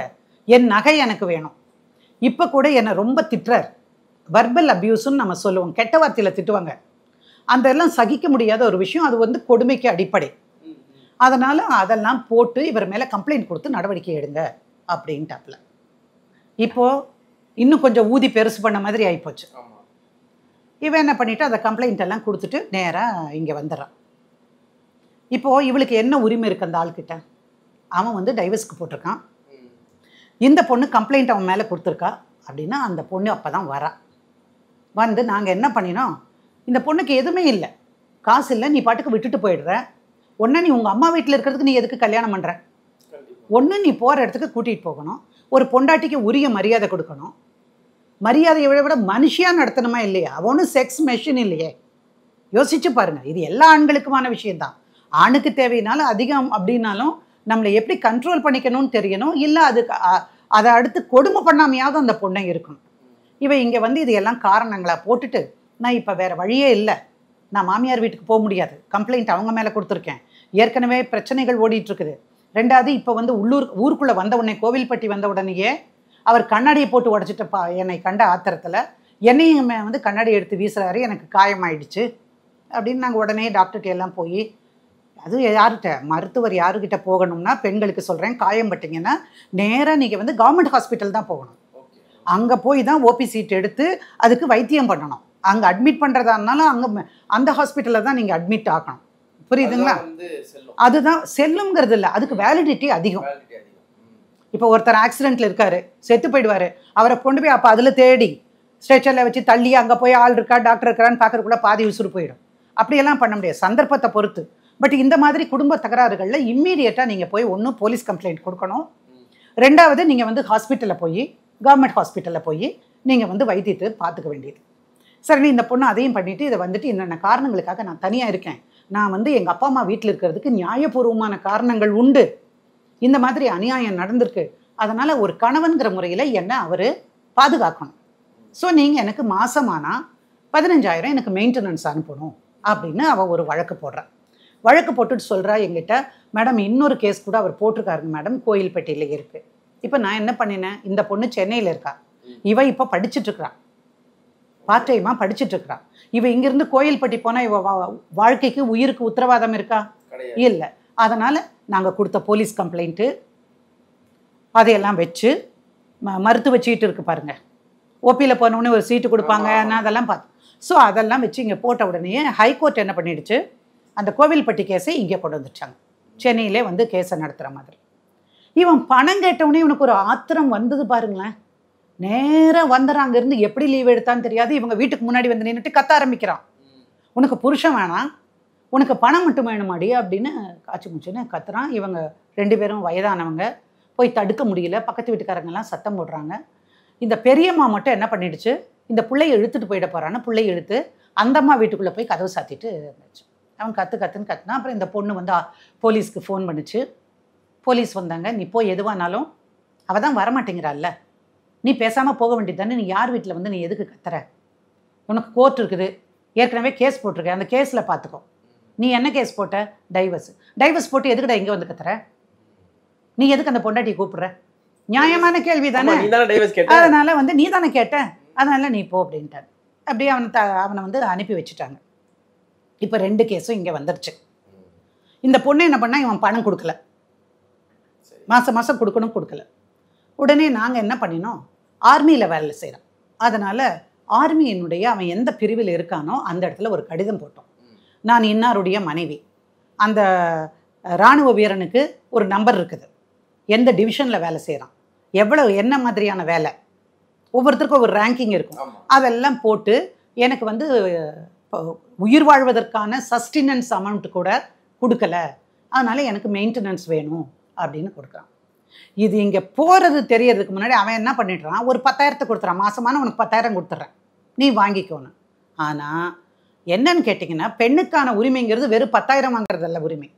என் நகை எனக்கு வேணும் இப்போ கூட என்னை ரொம்ப திட்டுறார் வர்பல் அப்யூஸ்ன்னு நம்ம சொல்லுவோம் கெட்ட வார்த்தையில் திட்டுவாங்க அந்த எல்லாம் சகிக்க முடியாத ஒரு விஷயம் அது வந்து கொடுமைக்கு அடிப்படை அதனால் அதெல்லாம் போட்டு இவர் மேலே கம்ப்ளைண்ட் கொடுத்து நடவடிக்கை எடுங்க அப்படின்ட்டாப்புல இப்போது இன்னும் கொஞ்சம் ஊதி பெருசு பண்ண மாதிரி ஆகிப்போச்சு இவன் என்ன பண்ணிவிட்டு அந்த கம்ப்ளைண்ட் எல்லாம் கொடுத்துட்டு நேராக இங்கே வந்துடுறான் இப்போது இவளுக்கு என்ன உரிமை இருக்குது அந்த ஆள்கிட்ட அவன் வந்து டைவர்ஸ்க்கு போட்டிருக்கான் இந்த பொண்ணு கம்ப்ளைண்ட் அவன் மேலே கொடுத்துருக்கா அப்படின்னா அந்த பொண்ணு அப்போ தான் வரா வந்து நாங்கள் என்ன பண்ணினோம் இந்த பொண்ணுக்கு எதுவுமே இல்லை காசு இல்லை நீ பாட்டுக்கு விட்டுட்டு போயிடுற ஒன்று நீ உங்கள் அம்மா வீட்டில் இருக்கிறதுக்கு நீ எதுக்கு கல்யாணம் பண்ணுற ஒன்று நீ போகிற இடத்துக்கு கூட்டிகிட்டு போகணும் ஒரு பொண்டாட்டிக்கு உரிய மரியாதை கொடுக்கணும் மரியாதையை விட விட மனுஷியாக நடத்தணுமா இல்லையா அவனும் செக்ஸ் மெஷின் இல்லையே யோசிச்சு பாருங்கள் இது எல்லா ஆண்களுக்குமான விஷயந்தான் ஆணுக்கு தேவையினாலும் அதிகம் அப்படின்னாலும் நம்மளை எப்படி கண்ட்ரோல் பண்ணிக்கணும்னு தெரியணும் இல்லை அதுக்கு அதை அடுத்து கொடுமை பண்ணாமையாவது அந்த பொண்ணை இருக்கணும் இவன் இங்கே வந்து இது எல்லாம் காரணங்களாக போட்டுட்டு நான் இப்போ வேறு வழியே இல்லை நான் மாமியார் வீட்டுக்கு போக முடியாது கம்ப்ளைண்ட் அவங்க மேலே கொடுத்துருக்கேன் ஏற்கனவே பிரச்சனைகள் ஓடிட்டுருக்குது ரெண்டாவது இப்போ வந்து உள்ளூர் ஊருக்குள்ளே வந்த உடனே கோவில்பட்டி வந்த உடனேயே அவர் கண்ணாடியை போட்டு உடச்சிட்டு பா என்னை கண்ட ஆத்திரத்தில் என்னையும் வந்து கண்ணாடி எடுத்து வீசுகிறாரு எனக்கு காயமாயிடுச்சு அப்படின்னு நாங்கள் உடனே டாக்டர்கிட்ட எல்லாம் போய் அது யார்கிட்ட மருத்துவர் யாருக்கிட்ட போகணும்னா பெண்களுக்கு சொல்கிறேன் காயம் பட்டிங்கன்னா நேராக நீங்கள் வந்து கவர்மெண்ட் ஹாஸ்பிட்டல் தான் போகணும் அங்கே போய் தான் ஓபி சீட் எடுத்து அதுக்கு வைத்தியம் பண்ணணும் அங்கே அட்மிட் பண்ணுறதா இருந்தாலும் அங்கே அந்த ஹாஸ்பிட்டலில் தான் நீங்கள் அட்மிட் ஆகணும் புரியுதுங்களா அதுதான் செல்லுங்கிறது இல்லை அதுக்கு வேலிடிட்டி அதிகம் இப்போ ஒருத்தர் ஆக்சிடென்ட்ல இருக்காரு செத்து போயிடுவாரு அவரை கொண்டு போய் அப்போ அதில் தேடி ஸ்ட்ரெச்சரில் வச்சு தள்ளி அங்கே போய் ஆள் இருக்கா டாக்டர் இருக்கான்னு பார்க்கறக்குள்ள பாதி விசுறு போயிடும் அப்படியெல்லாம் பண்ண முடியாது சந்தர்ப்பத்தை பொறுத்து பட் இந்த மாதிரி குடும்ப தகராறுகளில் இம்மீடியட்டாக நீங்கள் போய் ஒன்றும் போலீஸ் கம்ப்ளைண்ட் கொடுக்கணும் ரெண்டாவது நீங்கள் வந்து ஹாஸ்பிட்டலில் போய் கவர்மெண்ட் ஹாஸ்பிட்டலில் போய் நீங்கள் வந்து வைத்தியத்தை பார்த்துக்க வேண்டியது சரி இந்த பொண்ணு அதையும் பண்ணிவிட்டு இதை வந்துட்டு என்னென்ன காரணங்களுக்காக நான் தனியாக இருக்கேன் நான் வந்து எங்கள் அப்பா அம்மா வீட்டில் இருக்கிறதுக்கு நியாயபூர்வமான காரணங்கள் உண்டு இந்த மாதிரி அநியாயம் நடந்திருக்கு அதனால் ஒரு கணவன்கிற முறையில் என்னை அவர் பாதுகாக்கணும் ஸோ நீங்கள் எனக்கு மாதமானா பதினஞ்சாயிரம் எனக்கு மெயின்டெனன்ஸ் அனுப்பணும் அப்படின்னு அவள் ஒரு வழக்கு போடுறான் வழக்கு போட்டுட்டு சொல்கிறா எங்கிட்ட மேடம் இன்னொரு கேஸ் கூட அவர் போட்டிருக்காருங்க மேடம் கோயில்பட்டியில் இருக்குது இப்போ நான் என்ன பண்ணினேன் இந்த பொண்ணு சென்னையில் இருக்கா இவ இப்போ படிச்சுட்ருக்குறான் பார்ட் டைமாக படிச்சுட்ருக்குறான் இவன் இங்கேருந்து கோயில்பட்டி போனால் இவ வாழ்க்கைக்கு உயிருக்கு உத்தரவாதம் இருக்கா இல்லை அதனால் நாங்கள் கொடுத்த போலீஸ் கம்ப்ளைண்ட்டு அதையெல்லாம் வச்சு ம மருத்துவ சீட்டு இருக்குது பாருங்கள் ஓபியில் போனவுடனே ஒரு சீட்டு கொடுப்பாங்க நான் அதெல்லாம் பார்த்து ஸோ அதெல்லாம் வச்சு இங்கே போட்ட உடனே ஹைகோர்ட் என்ன பண்ணிடுச்சு அந்த கோவில்பட்டி கேஸை இங்கே கொண்டு வந்துட்டாங்க சென்னையிலே வந்து கேஸை நடத்துகிற மாதிரி இவன் பணம் கேட்டவுடனே இவனுக்கு ஒரு ஆத்திரம் வந்தது பாருங்களேன் நேராக வந்துடுறான் இருந்து எப்படி லீவ் எடுத்தான்னு தெரியாது இவங்க வீட்டுக்கு முன்னாடி வந்து நின்றுட்டு கத்த ஆரம்பிக்கிறான் உனக்கு புருஷன் வேணாம் உனக்கு பணம் மட்டும் வேணுமாடி அப்படின்னு காய்ச்சி முடிச்சுன்னு கத்துறான் இவங்க ரெண்டு பேரும் வயதானவங்க போய் தடுக்க முடியல பக்கத்து வீட்டுக்காரங்கெல்லாம் சத்தம் போடுறாங்க இந்த பெரியம்மா மட்டும் என்ன பண்ணிடுச்சு இந்த பிள்ளையை இழுத்துட்டு போயிட போகிறான்னு பிள்ளை இழுத்து அந்த அம்மா வீட்டுக்குள்ளே போய் கதவு சாத்திட்டு இருந்துச்சு அவன் கற்று கற்றுன்னு கத்துனா அப்புறம் இந்த பொண்ணு வந்து போலீஸ்க்கு ஃபோன் பண்ணிச்சு போலீஸ் வந்தாங்க நீ போய் எதுவானாலும் அவள் தான் வரமாட்டேங்கிறாள்ல நீ பேசாமல் போக வேண்டியது தானே நீ யார் வீட்டில் வந்து நீ எதுக்கு கத்துற உனக்கு கோர்ட் இருக்குது ஏற்கனவே கேஸ் போட்டிருக்க அந்த கேஸில் பார்த்துக்கோ நீ என்ன கேஸ் போட்ட டைவர்ஸ் டைவர்ஸ் போட்டு எதுக்குடா இங்கே வந்து கத்துற நீ எதுக்கு அந்த பொண்டாட்டி கூப்பிடுற நியாயமான கேள்வி தானே அதனால வந்து நீ தானே கேட்ட அதனால நீ போ அப்படின்ட்டான் அப்படியே அவனை த அவனை வந்து அனுப்பி வச்சுட்டாங்க இப்போ ரெண்டு கேஸும் இங்கே வந்துருச்சு இந்த பொண்ணு என்ன பண்ணால் இவன் பணம் கொடுக்கல மாதம் மாதம் கொடுக்கணும் கொடுக்கல உடனே நாங்கள் என்ன பண்ணினோம் ஆர்மியில் வேலை செய்கிறோம் அதனால் ஆர்மியினுடைய அவன் எந்த பிரிவில் இருக்கானோ அந்த இடத்துல ஒரு கடிதம் போட்டோம் நான் இன்னாருடைய மனைவி அந்த இராணுவ வீரனுக்கு ஒரு நம்பர் இருக்குது எந்த டிவிஷனில் வேலை செய்கிறான் எவ்வளோ என்ன மாதிரியான வேலை ஒவ்வொருத்தருக்கும் ஒரு ரேங்கிங் இருக்கும் அதெல்லாம் போட்டு எனக்கு வந்து உயிர் வாழ்வதற்கான சஸ்டினன்ஸ் அமௌண்ட் கூட கொடுக்கல அதனால் எனக்கு மெயின்டெனன்ஸ் வேணும் அப்படின்னு கொடுக்குறான் இது இங்கே போகிறது தெரியறதுக்கு முன்னாடி அவன் என்ன பண்ணிடுறான் ஒரு பத்தாயிரத்தை கொடுத்துறான் மாதமான உனக்கு பத்தாயிரம் கொடுத்துட்றேன் நீ வாங்கிக்கோணும் ஆனால் என்னன்னு கேட்டிங்கன்னா பெண்ணுக்கான உரிமைங்கிறது வெறும் பத்தாயிரம் வாங்குறதல்ல உரிமை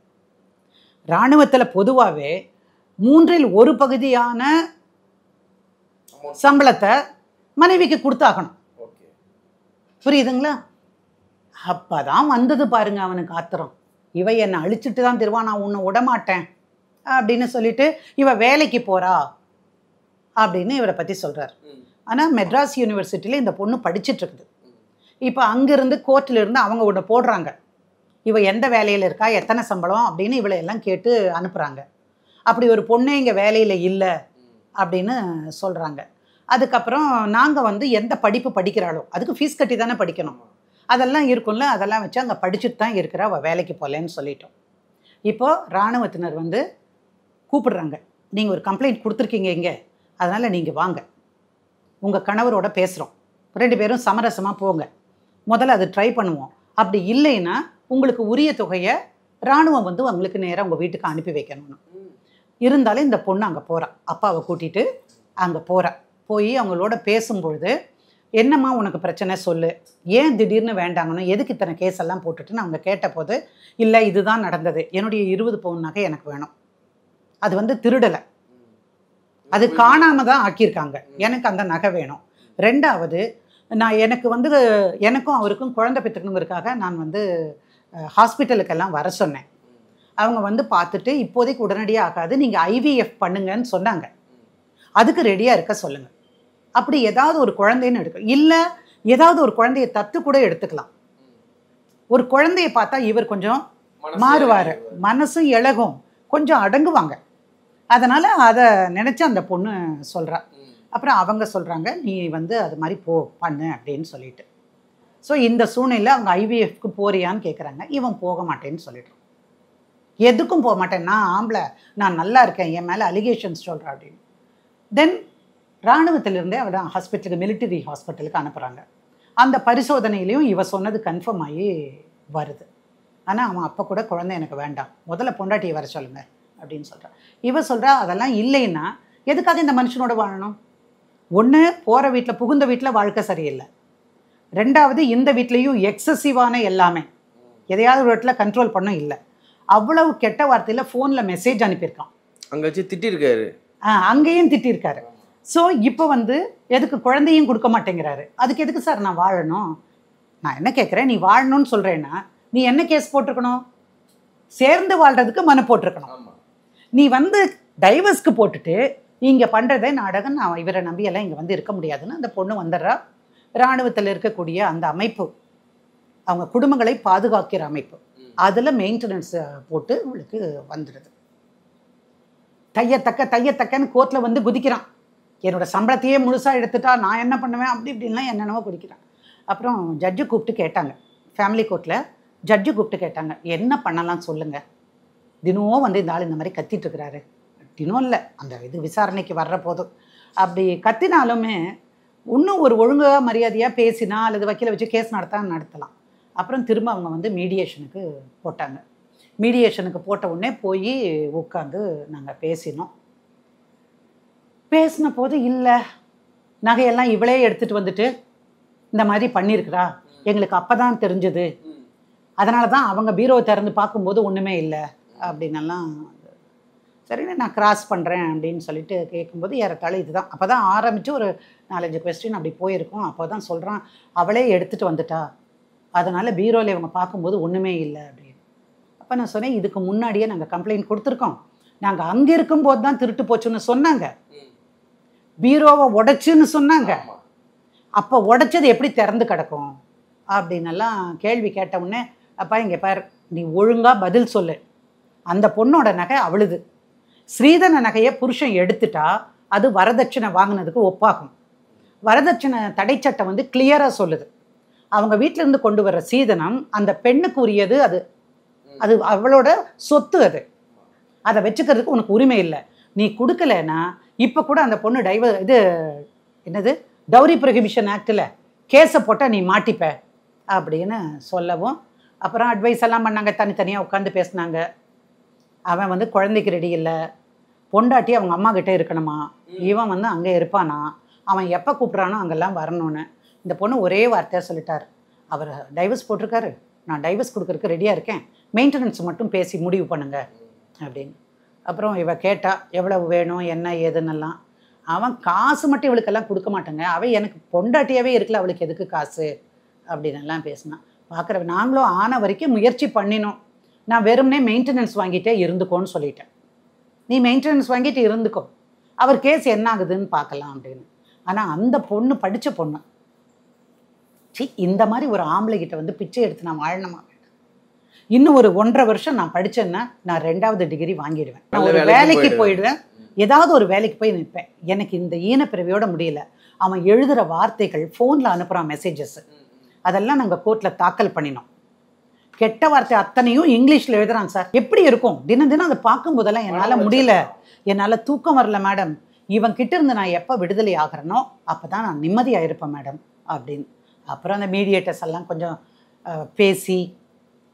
இராணுவத்தில் பொதுவாகவே மூன்றில் ஒரு பகுதியான சம்பளத்தை மனைவிக்கு கொடுத்தாகணும் புரியுதுங்களா அப்போ தான் வந்தது பாருங்க அவனுக்கு ஆத்திரம் இவ என்னை அழிச்சிட்டு தான் திருவா நான் உன்னை விடமாட்டேன் அப்படின்னு சொல்லிட்டு இவ வேலைக்கு போறா அப்படின்னு இவரை பற்றி சொல்கிறார் ஆனால் மெட்ராஸ் யூனிவர்சிட்டியில் இந்த பொண்ணு படிச்சுட்டு இருக்குது இப்போ கோர்ட்டில் கோர்ட்டிலிருந்து அவங்க ஒன்று போடுறாங்க இவ எந்த வேலையில் இருக்கா எத்தனை சம்பளம் அப்படின்னு இவளை எல்லாம் கேட்டு அனுப்புகிறாங்க அப்படி ஒரு பொண்ணே இங்கே வேலையில் இல்லை அப்படின்னு சொல்கிறாங்க அதுக்கப்புறம் நாங்கள் வந்து எந்த படிப்பு படிக்கிறாளோ அதுக்கு ஃபீஸ் கட்டி தானே படிக்கணும் அதெல்லாம் இருக்கும்ல அதெல்லாம் வச்சு அங்கே படிச்சுட்டு தான் இருக்கிறா அவள் வேலைக்கு போகலன்னு சொல்லிட்டோம் இப்போது இராணுவத்தினர் வந்து கூப்பிடுறாங்க நீங்கள் ஒரு கம்ப்ளைண்ட் கொடுத்துருக்கீங்க இங்கே அதனால் நீங்கள் வாங்க உங்கள் கணவரோட பேசுகிறோம் ரெண்டு பேரும் சமரசமாக போங்க முதல்ல அதை ட்ரை பண்ணுவோம் அப்படி இல்லைன்னா உங்களுக்கு உரிய தொகையை இராணுவம் வந்து உங்களுக்கு நேராக உங்கள் வீட்டுக்கு அனுப்பி வைக்கணும்னு இருந்தாலும் இந்த பொண்ணு அங்கே போகிறான் அப்பாவை கூட்டிகிட்டு அங்கே போகிறான் போய் அவங்களோட பேசும்பொழுது என்னம்மா உனக்கு பிரச்சனை சொல்லு ஏன் திடீர்னு வேண்டாங்கன்னு எதுக்கு இத்தனை கேஸ் எல்லாம் போட்டுட்டு நான் அவங்க கேட்டபோது இல்லை இதுதான் நடந்தது என்னுடைய இருபது பவுன் நகை எனக்கு வேணும் அது வந்து திருடலை அது காணாமல் தான் ஆக்கியிருக்காங்க எனக்கு அந்த நகை வேணும் ரெண்டாவது நான் எனக்கு வந்து எனக்கும் அவருக்கும் குழந்தை பெற்றுக்கணுங்கிறதுக்காக நான் வந்து ஹாஸ்பிட்டலுக்கெல்லாம் வர சொன்னேன் அவங்க வந்து பார்த்துட்டு இப்போதைக்கு உடனடியாக ஆகாது நீங்கள் ஐவிஎஃப் பண்ணுங்கன்னு சொன்னாங்க அதுக்கு ரெடியாக இருக்க சொல்லுங்கள் அப்படி ஏதாவது ஒரு குழந்தைன்னு எடுக்க இல்லை ஏதாவது ஒரு குழந்தைய தத்து கூட எடுத்துக்கலாம் ஒரு குழந்தைய பார்த்தா இவர் கொஞ்சம் மாறுவார் மனசும் இழகும் கொஞ்சம் அடங்குவாங்க அதனால் அதை நினச்சி அந்த பொண்ணு சொல்கிறா அப்புறம் அவங்க சொல்கிறாங்க நீ வந்து அது மாதிரி போ பண்ணு அப்படின்னு சொல்லிட்டு ஸோ இந்த சூழ்நிலையில் அவங்க ஐவிஎஃப்க்கு போறியான்னு கேட்குறாங்க இவன் போக மாட்டேன்னு சொல்லிடுறான் எதுக்கும் போக மாட்டேன் நான் ஆம்பளை நான் நல்லா இருக்கேன் என் மேலே அலிகேஷன்ஸ் சொல்கிறேன் அப்படின்னு தென் இராணுவத்திலிருந்தே அவளை ஹாஸ்பிட்டலுக்கு மிலிட்டரி ஹாஸ்பிட்டலுக்கு அனுப்புகிறாங்க அந்த பரிசோதனையிலையும் இவ சொன்னது கன்ஃபார்ம் ஆகி வருது ஆனால் அவன் அப்போ கூட குழந்தை எனக்கு வேண்டாம் முதல்ல பொண்டாட்டியை வர சொல்லுங்க அப்படின்னு சொல்கிறான் இவ சொல்கிறா அதெல்லாம் இல்லைன்னா எதுக்காக இந்த மனுஷனோட வாழணும் ஒன்று போகிற வீட்டில் புகுந்த வீட்டில் வாழ்க்கை சரியில்லை ரெண்டாவது இந்த வீட்லேயும் எக்ஸசிவான எல்லாமே எதையாவது ஒரு இடத்துல கண்ட்ரோல் பண்ண இல்லை அவ்வளவு கெட்ட வார்த்தையில் ஃபோனில் மெசேஜ் அனுப்பியிருக்கான் அங்கே வச்சு திட்டிருக்காரு ஆ அங்கேயும் திட்டிருக்காரு ஸோ இப்போ வந்து எதுக்கு குழந்தையும் கொடுக்க மாட்டேங்கிறாரு அதுக்கு எதுக்கு சார் நான் வாழணும் நான் என்ன கேட்குறேன் நீ வாழணும்னு சொல்கிறேன்னா நீ என்ன கேஸ் போட்டிருக்கணும் சேர்ந்து வாழ்கிறதுக்கு மனு போட்டிருக்கணும் நீ வந்து டைவர்ஸ்க்கு போட்டுட்டு நீங்கள் பண்ணுறதே நாடகம் நான் இவரை நம்பியெல்லாம் இங்கே வந்து இருக்க முடியாதுன்னு அந்த பொண்ணு வந்துடுறா இராணுவத்தில் இருக்கக்கூடிய அந்த அமைப்பு அவங்க குடும்பங்களை பாதுகாக்கிற அமைப்பு அதில் மெயின்டெனன்ஸ் போட்டு உங்களுக்கு வந்துடுது தையத்தக்க தையத்தக்கன்னு கோர்ட்டில் வந்து குதிக்கிறான் என்னோடய சம்பளத்தையே முழுசாக எடுத்துட்டா நான் என்ன பண்ணுவேன் அப்படி இப்படின்லாம் என்னென்னவோ குடிக்கிறான் அப்புறம் ஜட்ஜு கூப்பிட்டு கேட்டாங்க ஃபேமிலி கோர்ட்டில் ஜட்ஜு கூப்பிட்டு கேட்டாங்க என்ன பண்ணலாம் சொல்லுங்கள் தினமும் வந்து இந்த ஆள் இந்த மாதிரி கத்திட்டு இருக்கிறாரு இன்னும் இல்லை அந்த இது விசாரணைக்கு வர்ற போதும் அப்படி கத்தினாலுமே இன்னும் ஒரு ஒழுங்காக மரியாதையாக பேசினா அல்லது வக்கீல வச்சு கேஸ் நடத்தா நடத்தலாம் அப்புறம் திரும்ப அவங்க வந்து மீடியேஷனுக்கு போட்டாங்க மீடியேஷனுக்கு போட்ட உடனே போய் உட்காந்து நாங்கள் பேசினோம் பேசின போது இல்லை நகையெல்லாம் இவளே எடுத்துகிட்டு வந்துட்டு இந்த மாதிரி பண்ணியிருக்கிறா எங்களுக்கு அப்போ தான் தெரிஞ்சது அதனால தான் அவங்க பீரோவை திறந்து பார்க்கும்போது ஒன்றுமே இல்லை அப்படின்னெல்லாம் சரின்னு நான் கிராஸ் பண்ணுறேன் அப்படின்னு சொல்லிட்டு கேட்கும்போது ஏறத்தாழ இதுதான் அப்போ தான் ஆரம்பித்து ஒரு நாலஞ்சு கொஸ்டின் அப்படி போயிருக்கோம் அப்போ தான் சொல்கிறான் அவளே எடுத்துகிட்டு வந்துட்டா அதனால் பீரோவில் இவங்க பார்க்கும்போது ஒன்றுமே இல்லை அப்படின்னு அப்போ நான் சொன்னேன் இதுக்கு முன்னாடியே நாங்கள் கம்ப்ளைண்ட் கொடுத்துருக்கோம் நாங்கள் அங்கே இருக்கும்போது தான் திருட்டு போச்சுன்னு சொன்னாங்க பீரோவை உடைச்சுன்னு சொன்னாங்க அப்போ உடைச்சது எப்படி திறந்து கிடக்கும் அப்படின்னெல்லாம் கேள்வி கேட்ட உடனே அப்பா இங்கே பார் நீ ஒழுங்காக பதில் சொல்லு அந்த பொண்ணோட நகை அவளுது ஸ்ரீதன நகையை புருஷன் எடுத்துட்டா அது வரதட்சணை வாங்கினதுக்கு ஒப்பாகும் வரதட்சணை தடை சட்டம் வந்து கிளியராக சொல்லுது அவங்க வீட்டிலேருந்து கொண்டு வர்ற சீதனம் அந்த பெண்ணுக்கு உரியது அது அது அவளோட சொத்து அது அதை வச்சுக்கிறதுக்கு உனக்கு உரிமை இல்லை நீ கொடுக்கலன்னா இப்போ கூட அந்த பொண்ணு டைவ இது என்னது டவுரி ப்ரொஹிபிஷன் ஆக்டில் கேஸை போட்டால் நீ மாட்டிப்ப அப்படின்னு சொல்லவும் அப்புறம் அட்வைஸ் எல்லாம் பண்ணாங்க தனித்தனியாக உட்காந்து பேசினாங்க அவன் வந்து குழந்தைக்கு ரெடி இல்லை பொண்டாட்டி அவங்க அம்மா கிட்டே இருக்கணுமா இவன் வந்து அங்கே இருப்பானா அவன் எப்போ கூப்பிட்றானோ அங்கெல்லாம் வரணும்னு இந்த பொண்ணு ஒரே வார்த்தையாக சொல்லிட்டார் அவர் டைவர்ஸ் போட்டிருக்காரு நான் டைவர்ஸ் கொடுக்குறதுக்கு ரெடியாக இருக்கேன் மெயின்டெனன்ஸ் மட்டும் பேசி முடிவு பண்ணுங்க அப்படின்னு அப்புறம் இவள் கேட்டா எவ்வளவு வேணும் என்ன ஏதுன்னெல்லாம் அவன் காசு மட்டும் இவளுக்கெல்லாம் கொடுக்க மாட்டேங்க அவள் எனக்கு பொண்டாட்டியாகவே இருக்கல அவளுக்கு எதுக்கு காசு அப்படின்னு எல்லாம் பேசினான் பார்க்குற நாங்களும் ஆன வரைக்கும் முயற்சி பண்ணினோம் நான் வெறும்னே மெயின்டெனன்ஸ் வாங்கிட்டே இருந்துக்கோன்னு சொல்லிட்டேன் நீ மெயின்டெனன்ஸ் வாங்கிட்டு இருந்துக்கோ அவர் கேஸ் என்ன ஆகுதுன்னு பார்க்கலாம் அப்படின்னு ஆனால் அந்த பொண்ணு படித்த பொண்ணு சி இந்த மாதிரி ஒரு ஆம்பளைகிட்ட வந்து பிச்சை எடுத்து நான் வாழணுமா இன்னும் ஒரு ஒன்றரை வருஷம் நான் படித்தேன்னா நான் ரெண்டாவது டிகிரி வாங்கிடுவேன் நான் ஒரு வேலைக்கு போயிடுவேன் ஏதாவது ஒரு வேலைக்கு போய் நிற்பேன் எனக்கு இந்த ஈனப்பிறவியோட முடியல அவன் எழுதுகிற வார்த்தைகள் ஃபோனில் அனுப்புகிறான் மெசேஜஸ் அதெல்லாம் நாங்கள் கோர்ட்டில் தாக்கல் பண்ணினோம் கெட்ட வார்த்தை அத்தனையும் இங்கிலீஷில் எழுதுகிறான் சார் எப்படி இருக்கும் தினம் தினம் அதை பார்க்கும்போதெல்லாம் என்னால் முடியல என்னால் தூக்கம் வரல மேடம் இவன் கிட்ட இருந்து நான் எப்போ விடுதலை ஆகிறேனோ அப்போ தான் நான் நிம்மதியாக இருப்பேன் மேடம் அப்படின்னு அப்புறம் அந்த மீடியேட்டர்ஸ் எல்லாம் கொஞ்சம் பேசி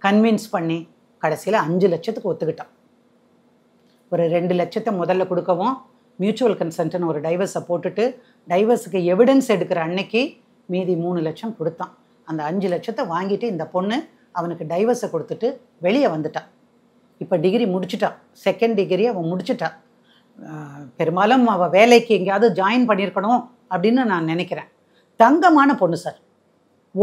கன்வின்ஸ் பண்ணி கடைசியில் அஞ்சு லட்சத்துக்கு ஒத்துக்கிட்டான் ஒரு ரெண்டு லட்சத்தை முதல்ல கொடுக்கவும் மியூச்சுவல் கன்சென்ட்னு ஒரு டைவர்ஸை போட்டுட்டு டைவர்ஸுக்கு எவிடன்ஸ் எடுக்கிற அன்னைக்கு மீதி மூணு லட்சம் கொடுத்தான் அந்த அஞ்சு லட்சத்தை வாங்கிட்டு இந்த பொண்ணு அவனுக்கு டைவர்ஸை கொடுத்துட்டு வெளியே வந்துட்டான் இப்போ டிகிரி முடிச்சுட்டான் செகண்ட் டிகிரி அவன் முடிச்சுட்டான் பெரும்பாலும் அவள் வேலைக்கு எங்கேயாவது ஜாயின் பண்ணியிருக்கணும் அப்படின்னு நான் நினைக்கிறேன் தங்கமான பொண்ணு சார்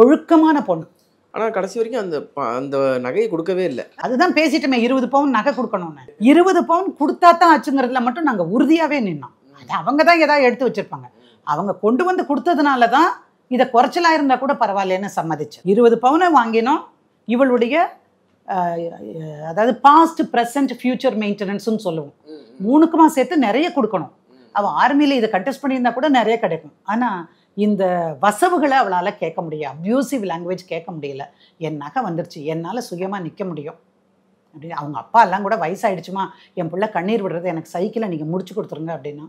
ஒழுக்கமான பொண்ணு ஆனால் கடைசி வரைக்கும் அந்த அந்த நகையை கொடுக்கவே இல்லை அதுதான் பேசிட்டுமே இருபது பவுன் நகை கொடுக்கணும்னு இருபது பவுன் கொடுத்தா தான் ஆச்சுங்கிறதுல மட்டும் நாங்கள் உறுதியாகவே நின்னோம் அது அவங்க தான் ஏதாவது எடுத்து வச்சுருப்பாங்க அவங்க கொண்டு வந்து கொடுத்ததுனால தான் இதை குறைச்சலாக இருந்தால் கூட பரவாயில்லன்னு சம்மதிச்சு இருபது பவுனை வாங்கினோம் இவளுடைய அதாவது பாஸ்ட் ப்ரெசன்ட் ஃபியூச்சர் மெயின்டெனன்ஸ்னு சொல்லுவோம் மூணுக்குமா சேர்த்து நிறைய கொடுக்கணும் அவள் ஆர்மியில் இதை கண்டெஸ்ட் பண்ணியிருந்தா கூட நிறைய கிடைக்கும் ஆனால் இந்த வசவுகளை அவளால் கேட்க முடியும் அப்யூசிவ் லாங்குவேஜ் கேட்க முடியல என் நகை வந்துருச்சு என்னால் சுயமாக நிற்க முடியும் அப்படின்னு அவங்க அப்பா எல்லாம் கூட வயசாயிடுச்சுமா என் பிள்ளை கண்ணீர் விடுறது எனக்கு சைக்கிளை நீங்கள் முடிச்சு கொடுத்துருங்க அப்படின்னா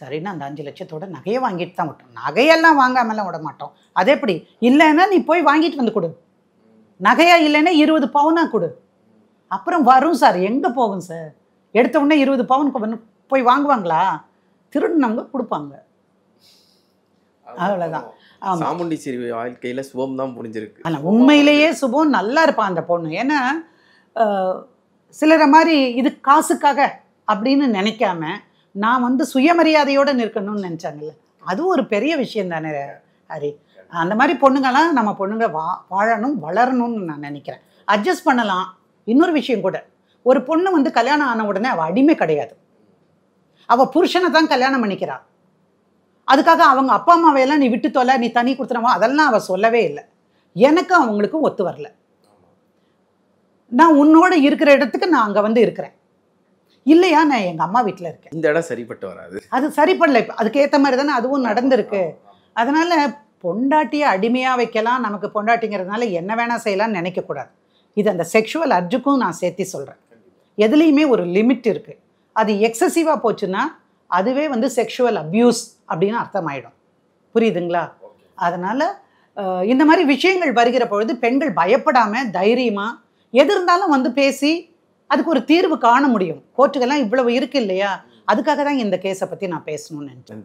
சரின்னா அந்த அஞ்சு லட்சத்தோட நகையை வாங்கிட்டு தான் விட்டோம் நகையெல்லாம் வாங்காமலாம் விட மாட்டோம் அதே எப்படி இல்லைன்னா நீ போய் வாங்கிட்டு வந்து கொடு நகையா இல்லைன்னா இருபது பவுனாக கொடு அப்புறம் வரும் சார் எங்கே போகும் சார் எடுத்த உடனே இருபது பவுன் போய் வாங்குவாங்களா திருடினவங்க கொடுப்பாங்க அவ்வளோதான் சாமுண்டி சிறுவி வாழ்க்கையில் சுபம் தான் புரிஞ்சிருக்கு ஆனால் உண்மையிலேயே சுபம் நல்லா இருப்பான் அந்த பொண்ணு ஏன்னா சிலரை மாதிரி இது காசுக்காக அப்படின்னு நினைக்காம நான் வந்து சுயமரியாதையோடு நிற்கணும்னு நினச்சாங்கல்ல அதுவும் ஒரு பெரிய விஷயம் தானே ஹரி அந்த மாதிரி பொண்ணுங்கெல்லாம் நம்ம பொண்ணுங்க வா வாழணும் வளரணும்னு நான் நினைக்கிறேன் அட்ஜஸ்ட் பண்ணலாம் இன்னொரு விஷயம் கூட ஒரு பொண்ணு வந்து கல்யாணம் ஆன உடனே அவள் அடிமை கிடையாது அவள் புருஷனை தான் கல்யாணம் பண்ணிக்கிறாள் அதுக்காக அவங்க அப்பா அம்மாவையெல்லாம் நீ விட்டு தொலை நீ தனி கொடுத்துனவா அதெல்லாம் அவள் சொல்லவே இல்லை எனக்கும் அவங்களுக்கும் ஒத்து வரல நான் உன்னோட இருக்கிற இடத்துக்கு நான் அங்கே வந்து இருக்கிறேன் இல்லையா நான் எங்கள் அம்மா வீட்டில் இருக்கேன் இந்த இடம் சரிப்பட்டு வராது அது சரிப்படல இப்போ அதுக்கேற்ற மாதிரி தானே அதுவும் நடந்திருக்கு அதனால் பொண்டாட்டியை அடிமையாக வைக்கலாம் நமக்கு பொண்டாட்டிங்கிறதுனால என்ன வேணால் செய்யலாம்னு நினைக்கக்கூடாது இது அந்த செக்ஷுவல் அர்ஜுக்கும் நான் சேர்த்து சொல்கிறேன் எதுலேயுமே ஒரு லிமிட் இருக்குது அது எக்ஸசிவாக போச்சுன்னா அதுவே வந்து செக்ஷுவல் அப்யூஸ் அப்படின்னு அர்த்தமாயிடும் புரியுதுங்களா அதனால் இந்த மாதிரி விஷயங்கள் வருகிற பொழுது பெண்கள் பயப்படாமல் தைரியமாக எது இருந்தாலும் வந்து பேசி அதுக்கு ஒரு தீர்வு காண முடியும் கோர்ட்டுக்கெல்லாம் இவ்வளவு இருக்கு இல்லையா அதுக்காக தான் இந்த கேஸை பற்றி நான் பேசணும்னு நினைச்சேன்